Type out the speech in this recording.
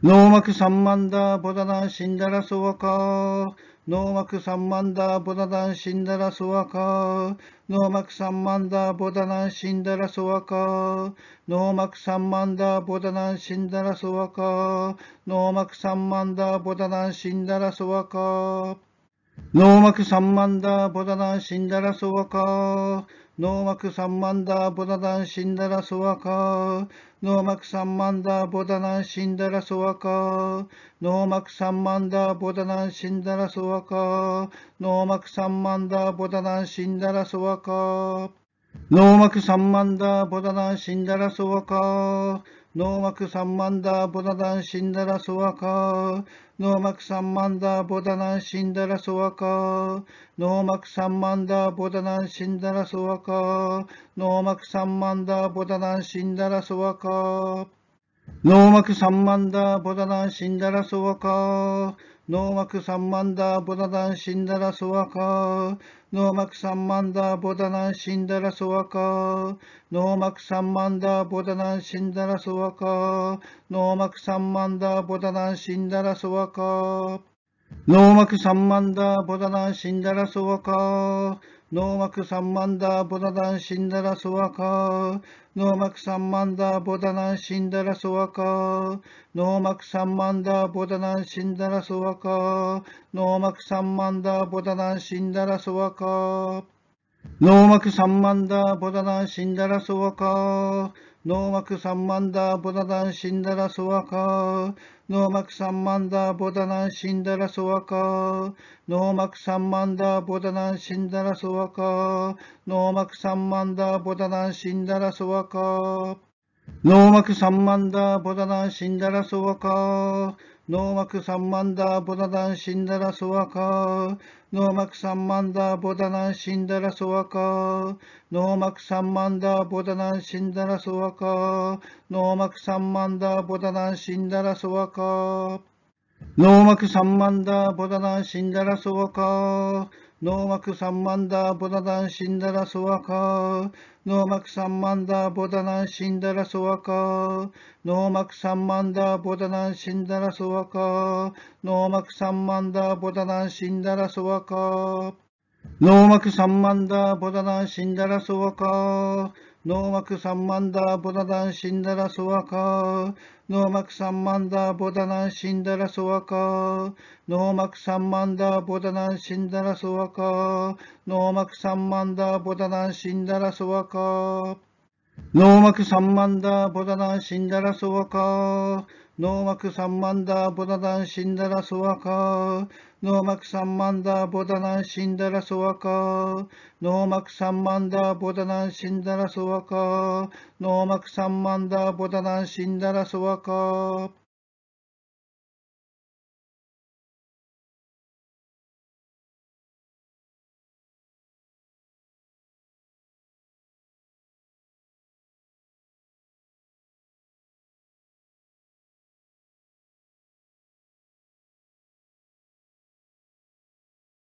ノーマクサンマンダーボダダンシンダラソワカノーマクサンマンダーボダダンシンダラソワカノーマクサンマンダーボダダンシンダラソワカノーマクサンマンダーボダダンシンダラソワカノーマクサンマンダーボダダンシンダラソワカノーマクサンマンダーボダダンシンダラソワカノーマクサンマンダーボダダンシンダラソワカノーマクサンマンダーボダダンシンダラソワカノーマクサンマンダーボダダンシンダラソワカノーマクサンマンダーボダダンシンダラソワカノーマクサンマンダーボダダンシンダラソワカ脳膜三万だ、ボダダン死んだらそわか。脳膜三万だ、ボダダン死んだらそわか。脳膜三万だ、ボダダン死んだらそわか。脳膜三万だ、ボダダン死んだらそわか。ノーマクサンマンダーボダダンシンダラソワカノーマクサンマンダーボダダンシンダラソワカノーマクサンマンダーボダダンシンダラソワカノーマクサンマンダボダダンシンダラソワカノーマクサンマンダボダダンシンダラソワカノーマクサンマンダボダダンシンダラソワカノーマクサンマンダボダダンシンダラソワカノーマクサンマンダーボダナンシンダラソワカーノーマクサンマンダーボダナンシンダラソワカーノーマクサンマンダーボダナンシンダラソワカー脳膜三万だ、ボダダン、死んだらそわか。脳膜三万だ、ボダダン、死んだらそわか。脳膜三万だ、ボダダン、死んだらそわか。脳膜三万だ、ボダダン、死んだらそわか。脳膜三万だ、ボダダン、死んだらそわか。ノーマクサンマンダーボダダンシンダラソワカノーマクサンマンダーボダダンシンダラソワカノーマクサンマンダーボダダンシンダラソワカノーマクサンマンダーボダダンシンダラソワカノーマクサンマンダーボダダンシンダラソワカノーマクサンマンダーボダダンシンダラソワカノーマクサンマンダーボダダンシンダラソワカノーマクサンマンダーボダダンシンダラソワカノーマクサンマンダーボダダンシンダラソワカノーマクサンマンダーボダダンシンダラソワカノーマクサンマンダーボダダンシンダラソワカ脳膜三万だボダダン死んだらそわか脳膜三万だボダダン死んだらそわか脳膜三万だボダダン死んだらそわか脳膜三万だボダダン死んだらそわか脳膜三万だ、ボダダン死んだらそわか。脳膜三万だ、ボダダン死んだらそわか。脳膜三万だ、ボダダン死んだらそわか。脳膜三万だ、ボダダン死んだらそわか。脳膜三万だ、ボダダン死んだらそわか。